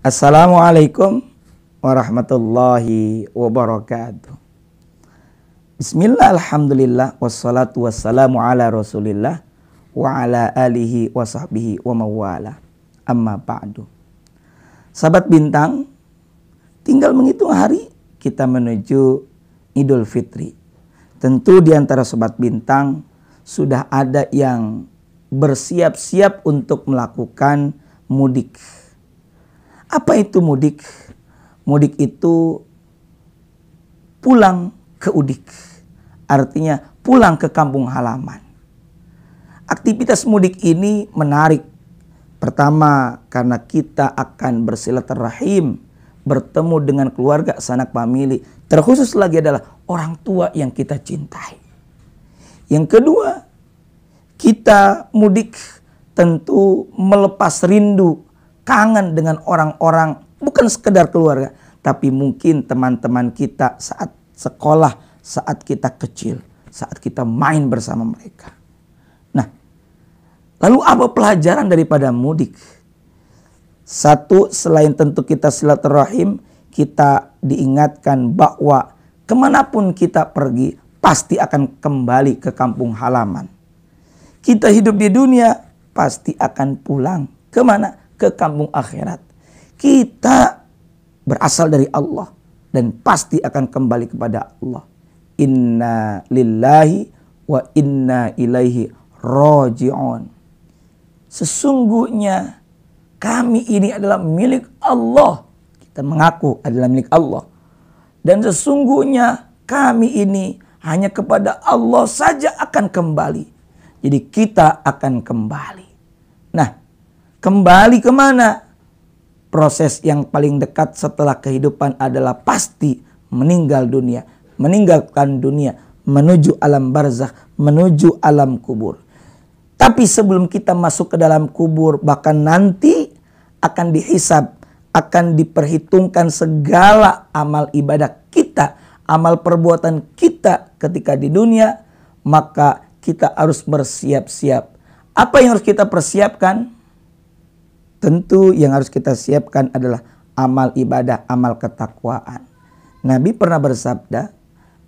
Assalamualaikum warahmatullahi wabarakatuh. Bismillah, alhamdulillah, wassalatu wassalamu ala rasulillah wa ala alihi wa sahbihi wa mawala. Amma ba'du. Sahabat bintang, tinggal menghitung hari kita menuju Idul Fitri. Tentu di antara sobat bintang sudah ada yang bersiap-siap untuk melakukan mudik apa itu mudik? Mudik itu pulang ke udik. Artinya pulang ke kampung halaman. Aktivitas mudik ini menarik. Pertama, karena kita akan bersilaturahim, bertemu dengan keluarga, sanak famili. Terkhusus lagi adalah orang tua yang kita cintai. Yang kedua, kita mudik tentu melepas rindu kangen dengan orang-orang bukan sekedar keluarga, tapi mungkin teman-teman kita saat sekolah, saat kita kecil, saat kita main bersama mereka. Nah, lalu apa pelajaran daripada mudik? Satu, selain tentu kita silaturahim, kita diingatkan bahwa kemanapun kita pergi, pasti akan kembali ke kampung halaman. Kita hidup di dunia, pasti akan pulang. Kemana? ke kampung akhirat. Kita berasal dari Allah dan pasti akan kembali kepada Allah. Inna lillahi wa inna ilaihi roji'un. Sesungguhnya kami ini adalah milik Allah. Kita mengaku adalah milik Allah. Dan sesungguhnya kami ini hanya kepada Allah saja akan kembali. Jadi kita akan kembali. Nah, Kembali kemana? Proses yang paling dekat setelah kehidupan adalah pasti meninggal dunia, meninggalkan dunia, menuju alam barzah, menuju alam kubur. Tapi sebelum kita masuk ke dalam kubur, bahkan nanti akan dihisab, akan diperhitungkan segala amal ibadah kita, amal perbuatan kita ketika di dunia, maka kita harus bersiap-siap. Apa yang harus kita persiapkan? Tentu yang harus kita siapkan adalah amal ibadah, amal ketakwaan. Nabi pernah bersabda,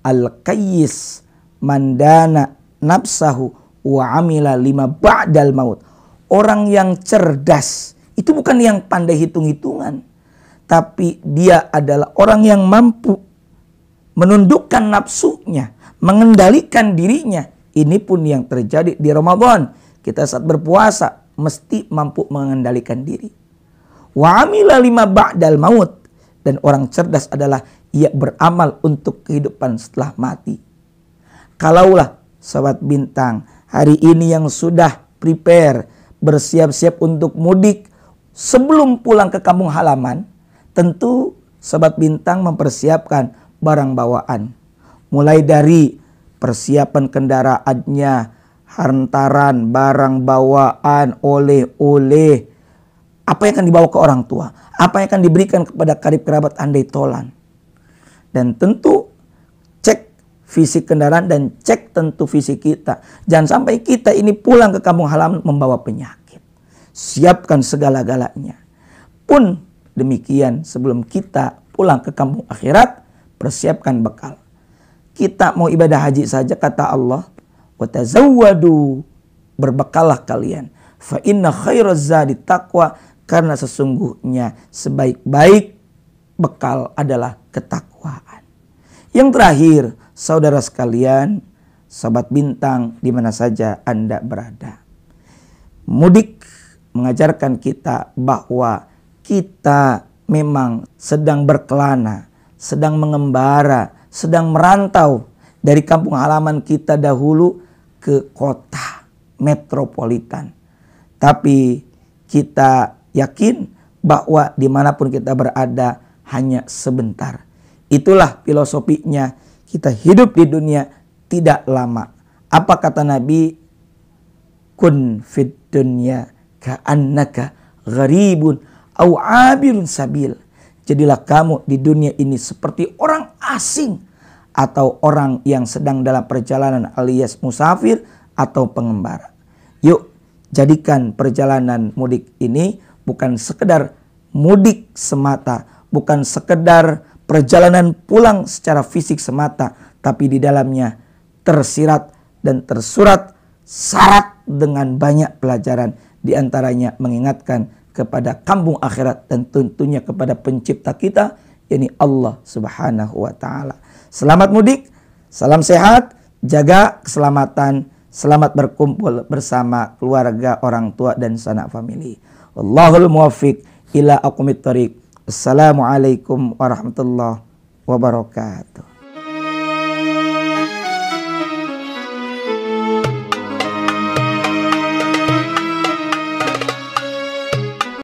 Al-Qayyis mandana nafsahu wa amila lima ba'dal maut. Orang yang cerdas, itu bukan yang pandai hitung-hitungan. Tapi dia adalah orang yang mampu menundukkan nafsunya, mengendalikan dirinya. Ini pun yang terjadi di Ramadan. Kita saat berpuasa, mesti mampu mengendalikan diri. Wa amila lima ba'dal maut dan orang cerdas adalah ia beramal untuk kehidupan setelah mati. Kalaulah sobat bintang hari ini yang sudah prepare bersiap-siap untuk mudik sebelum pulang ke kampung halaman, tentu sobat bintang mempersiapkan barang bawaan. Mulai dari persiapan kendaraannya, hantaran, barang bawaan, oleh-oleh. Apa yang akan dibawa ke orang tua? Apa yang akan diberikan kepada karib kerabat andai tolan? Dan tentu cek fisik kendaraan dan cek tentu fisik kita. Jangan sampai kita ini pulang ke kampung halaman membawa penyakit. Siapkan segala-galanya. Pun demikian sebelum kita pulang ke kampung akhirat, persiapkan bekal. Kita mau ibadah haji saja kata Allah, watazawadu berbekalah kalian fa inna khairaz zadi taqwa karena sesungguhnya sebaik-baik bekal adalah ketakwaan. Yang terakhir, saudara sekalian, sobat bintang di mana saja Anda berada. Mudik mengajarkan kita bahwa kita memang sedang berkelana, sedang mengembara, sedang merantau dari kampung halaman kita dahulu ke kota metropolitan. Tapi kita yakin bahwa dimanapun kita berada hanya sebentar. Itulah filosofinya kita hidup di dunia tidak lama. Apa kata Nabi? Kun fid dunya ka'annaka gharibun au abirun sabil. Jadilah kamu di dunia ini seperti orang asing atau orang yang sedang dalam perjalanan alias musafir atau pengembara. Yuk, jadikan perjalanan mudik ini bukan sekedar mudik semata, bukan sekedar perjalanan pulang secara fisik semata, tapi di dalamnya tersirat dan tersurat syarat dengan banyak pelajaran di antaranya mengingatkan kepada kampung akhirat dan tentunya kepada pencipta kita yakni Allah Subhanahu wa taala. Selamat mudik, salam sehat, jaga keselamatan, selamat berkumpul bersama keluarga, orang tua dan sanak famili. Wallahul muwaffiq ila aqwamit thariq. Assalamualaikum warahmatullahi wabarakatuh.